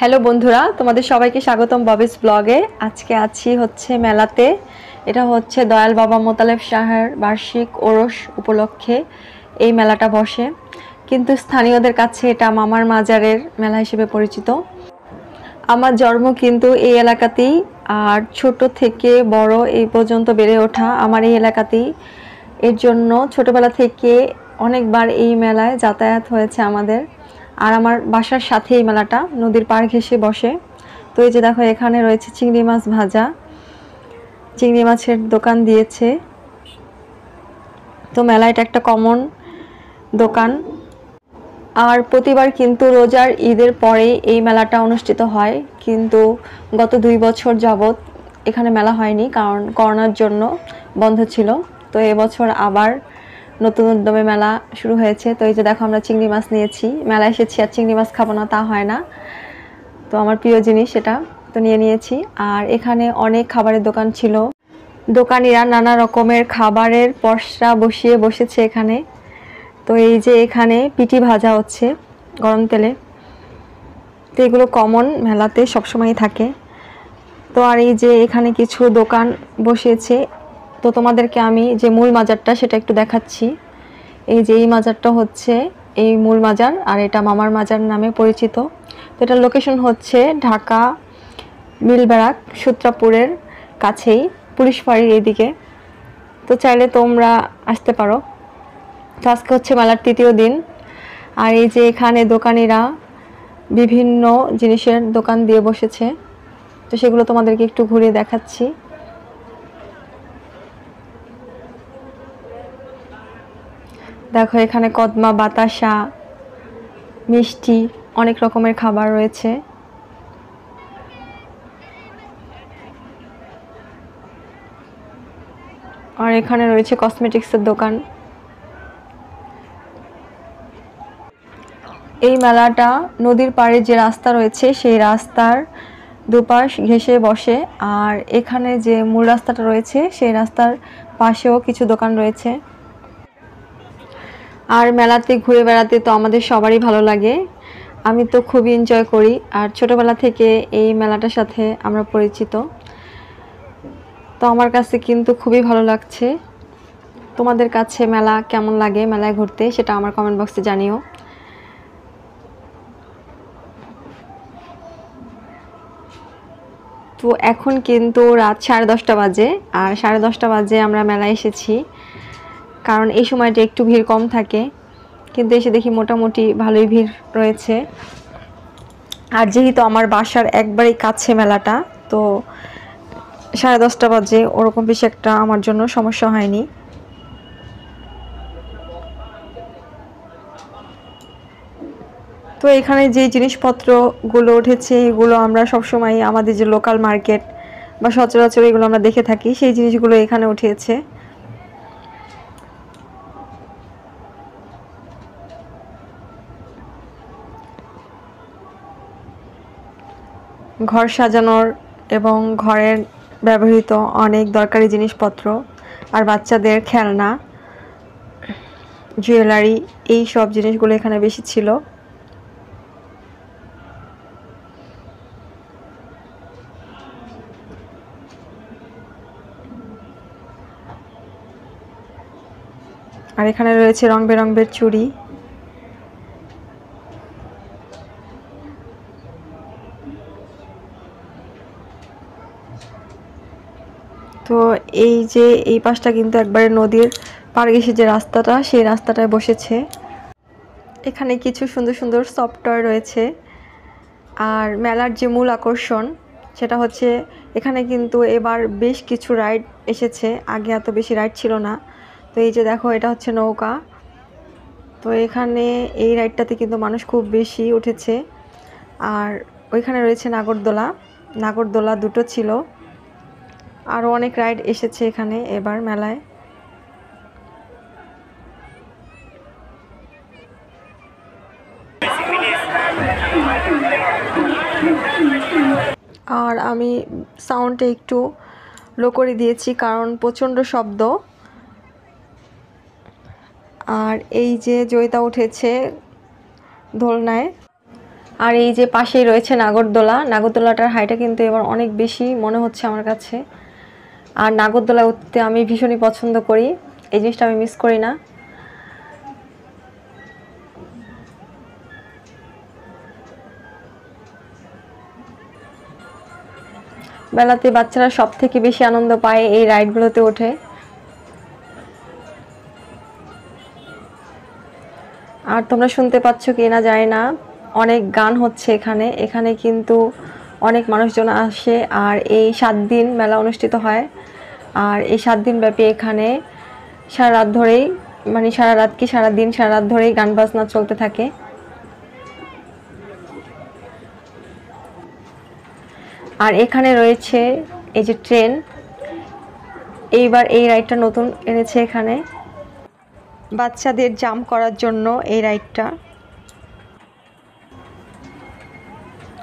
hello বন্ধুরা তোমাদের সবাইকে স্বাগতম ববিস ব্লগে আজকে আছি হচ্ছে মেলাতে এটা হচ্ছে দয়াল বাবা মোতালেব শাহের বার্ষিক ওরস উপলক্ষে এই মেলাটা বসে কিন্তু স্থানীয়দের কাছে এটা মামার মাজারের মেলা হিসেবে পরিচিত আমার জন্ম কিন্তু এই এলাকাতেই আর ছোট থেকে বড় এই পর্যন্ত বেড়ে ওঠা আমার এই এলাকাতেই এর জন্য ছোটবেলা থেকে অনেকবার এই মেলায় যাতায়াত হয়েছে আমাদের আর আমার বাসার সাথে এই মেলাটা নদীর পাড় ঘেসে বসে তো এই যে দেখো এখানে রয়েছে চিংড়ি মাছ ভাজা চিংড়ি মাছের দোকান দিয়েছে তো মেলা এটা একটা কমন দোকান আর প্রতিবার কিন্তু রোজার ঈদের পরে এই মেলাটা অনুষ্ঠিত হয় কিন্তু গত দুই বছর যাবৎ এখানে মেলা হয়নি কারণ করোনার জন্য বন্ধ ছিল তো এবছর আবার নতুন উদ্যমে মেলা শুরু হয়েছে তো এই যে দেখো আমরা চিংড়ি মাছ নিয়েছি মেলা এসেছি আর চিংড়ি মাছ খাবো না তা হয় না তো আমার প্রিয় জিনিস এটা তো নিয়ে নিয়েছি আর এখানে অনেক খাবারের দোকান ছিল দোকানিরা নানা রকমের খাবারের পশরা বসিয়ে বসেছে এখানে তো এই যে এখানে পিটি ভাজা হচ্ছে গরম তেলে তো এগুলো কমন মেলাতে সবসময় থাকে তো আর এই যে এখানে কিছু দোকান বসিয়েছে তো তোমাদেরকে আমি যে মূল মাজারটা সেটা একটু দেখাচ্ছি এই যে এই মাজারটা হচ্ছে এই মূল মাজার আর এটা মামার মাজার নামে পরিচিত তো এটার লোকেশন হচ্ছে ঢাকা মিলবেড়াক সূত্রাপুরের কাছেই পুলিশ ফাড়ির এদিকে তো চাইলে তোমরা আসতে পারো তো আজকে হচ্ছে মেলার তৃতীয় দিন আর এই যে এখানে দোকানিরা বিভিন্ন জিনিসের দোকান দিয়ে বসেছে তো সেগুলো তোমাদেরকে একটু ঘুরিয়ে দেখাচ্ছি দেখো এখানে কদমা বাতাসা মিষ্টি অনেক রকমের খাবার রয়েছে আর এখানে রয়েছে কসমেটিক্সের দোকান এই মেলাটা নদীর পাড়ে যে রাস্তা রয়েছে সেই রাস্তার দুপাশ ঘেঁষে বসে আর এখানে যে মূল রাস্তাটা রয়েছে সেই রাস্তার পাশেও কিছু দোকান রয়েছে আর মেলাতে ঘুরে বেড়াতে তো আমাদের সবারই ভালো লাগে আমি তো খুবই এনজয় করি আর ছোটোবেলা থেকে এই মেলাটার সাথে আমরা পরিচিত তো আমার কাছে কিন্তু খুবই ভালো লাগছে তোমাদের কাছে মেলা কেমন লাগে মেলায় ঘুরতে সেটা আমার কমেন্ট বক্সে জানিও তো এখন কিন্তু রাত সাড়ে দশটা বাজে আর সাড়ে দশটা বাজে আমরা মেলায় এসেছি কারণ এই সময়টা একটু ভিড় কম থাকে কিন্তু এসে দেখি মোটামুটি ভালোই ভিড় রয়েছে আর যেহেতু আমার বাসার একবারই কাছে মেলাটা তো সাড়ে দশটা বাজে ওরকম বেশি একটা আমার জন্য সমস্যা হয়নি তো এখানে যে জিনিসপত্রগুলো উঠেছে এগুলো আমরা সবসময় আমাদের যে লোকাল মার্কেট বা সচরাচর এগুলো আমরা দেখে থাকি সেই জিনিসগুলো এখানে উঠেছে ঘর সাজানোর এবং ঘরের ব্যবহৃত অনেক দরকারি জিনিসপত্র আর বাচ্চাদের খেলনা জুয়েলারি এই সব জিনিসগুলো এখানে বেশি ছিল আর এখানে রয়েছে রং বেরঙের চুড়ি তো এই যে এই পাশটা কিন্তু একবারে নদীর পার যে রাস্তাটা সেই রাস্তাটায় বসেছে এখানে কিছু সুন্দর সুন্দর সফটওয়্যার রয়েছে আর মেলার যে মূল আকর্ষণ সেটা হচ্ছে এখানে কিন্তু এবার বেশ কিছু রাইড এসেছে আগে এত বেশি রাইড ছিল না তো এই যে দেখো এটা হচ্ছে নৌকা তো এখানে এই রাইডটাতে কিন্তু মানুষ খুব বেশি উঠেছে আর ওইখানে রয়েছে নাগরদোলা নাগরদোলা দুটো ছিল আরও অনেক রাইড এসেছে এখানে এবার মেলায় আর আমি সাউন্ডে একটু লো করে দিয়েছি কারণ প্রচণ্ড শব্দ আর এই যে জয়িতা উঠেছে দোলনায় আর এই যে পাশেই রয়েছে নাগরদোলা নাগরদোলাটার হাইটা কিন্তু এবার অনেক বেশি মনে হচ্ছে আমার কাছে আর নাগরদোলা উঠতে আমি ভীষণই পছন্দ করি এই জিনিসটা আমি মিস করি না বেলাতে বাচ্চারা সব থেকে বেশি আনন্দ পায় এই রাইডগুলোতে ওঠে আর তোমরা শুনতে পাচ্ছ কি না জানি না অনেক গান হচ্ছে এখানে এখানে কিন্তু অনেক মানুষজন আসে আর এই সাত দিন মেলা অনুষ্ঠিত হয় আর এই সাত দিন ব্যাপী এখানে সারা রাত ধরেই মানে সারা রাত কি সারা দিন সারা রাত ধরেই গান বাজনা চলতে থাকে আর এখানে রয়েছে এই যে ট্রেন এইবার এই রাইডটা নতুন এনেছে এখানে বাচ্চাদের জাম করার জন্য এই রাইডটা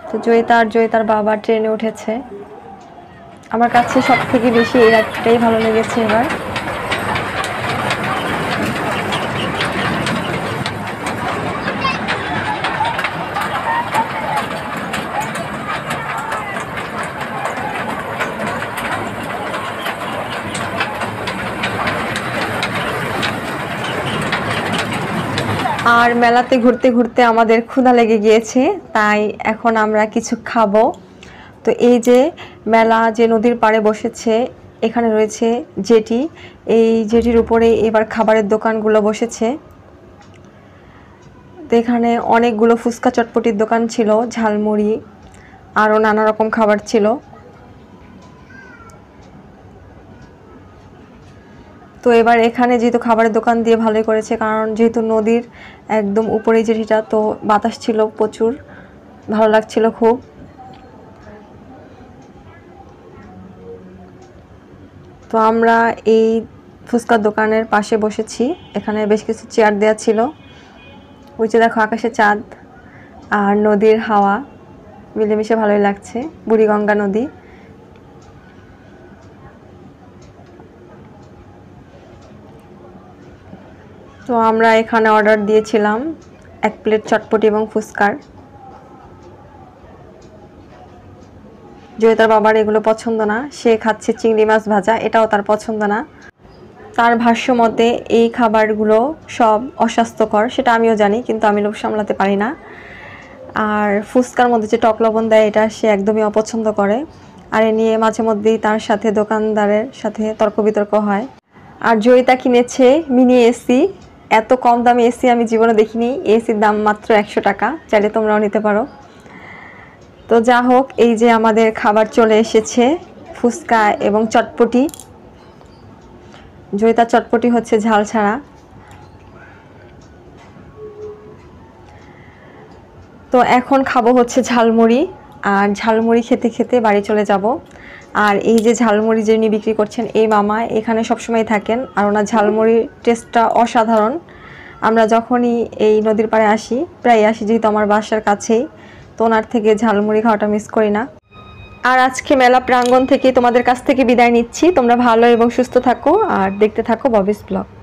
তো জয়িতার জয়িতার বাবা ট্রেনে উঠেছে আমার কাছে সব থেকে বেশি এই রাইডটাই ভালো লেগেছে এবার আর মেলাতে ঘুরতে ঘুরতে আমাদের ক্ষুধা লেগে গিয়েছে তাই এখন আমরা কিছু খাবো তো এই যে মেলা যে নদীর পাড়ে বসেছে এখানে রয়েছে জেটি এই জেটির উপরে এবার খাবারের দোকানগুলো বসেছে তো এখানে অনেকগুলো ফুচকা চটপটির দোকান ছিল ঝালমুড়ি আরও নানা রকম খাবার ছিল তো এবার এখানে যেহেতু খাবারের দোকান দিয়ে ভালোই করেছে কারণ যেহেতু নদীর একদম উপরে যেটিটা তো বাতাস ছিল প্রচুর ভালো লাগছিল খুব তো আমরা এই ফুচকার দোকানের পাশে বসেছি এখানে বেশ কিছু চেয়ার দেওয়া ছিল উঁচে দেখো আকাশে চাঁদ আর নদীর হাওয়া মিলেমিশে ভালোই লাগছে বুড়িগঙ্গা নদী তো আমরা এখানে অর্ডার দিয়েছিলাম এক প্লেট চটপটি এবং ফুচকার জয়িতার বাবার এগুলো পছন্দ না সে খাচ্ছে চিংড়ি মাছ ভাজা এটাও তার পছন্দ না তার ভাষ্য মতে এই খাবারগুলো সব অস্বাস্থ্যকর সেটা আমিও জানি কিন্তু আমি লোভ সামলাতে পারি না আর ফুচকার মধ্যে যে টক লবণ দেয় এটা সে একদমই অপছন্দ করে আর এ নিয়ে মাঝে মধ্যেই তার সাথে দোকানদারের সাথে তর্ক বিতর্ক হয় আর জয়িতা কিনেছে মিনি এসি এত কম দামে এসি আমি জীবনে দেখিনি এসির দাম মাত্র একশো টাকা চাইলে তোমরাও নিতে পারো তো যা হোক এই যে আমাদের খাবার চলে এসেছে ফুচকা এবং চটপটি জয়িতা চটপটি হচ্ছে ঝাল ছাড়া তো এখন খাবো হচ্ছে ঝালমুড়ি আর ঝালমুড়ি খেতে খেতে বাড়ি চলে যাব আর এই যে ঝালমুড়ি যে উনি বিক্রি করছেন এই মামা এখানে সবসময় থাকেন আর ওনার ঝালমুড়ির টেস্টটা অসাধারণ আমরা যখনই এই নদীর পাড়ে আসি প্রায় আসি যেহেতু আমার বাসার কাছেই তো ওনার থেকে ঝালমুড়ি খাওয়াটা মিস করি না আর আজকে মেলা প্রাঙ্গণ থেকে তোমাদের কাছ থেকে বিদায় নিচ্ছি তোমরা ভালো এবং সুস্থ থাকো আর দেখতে থাকো ববিস ব্লগ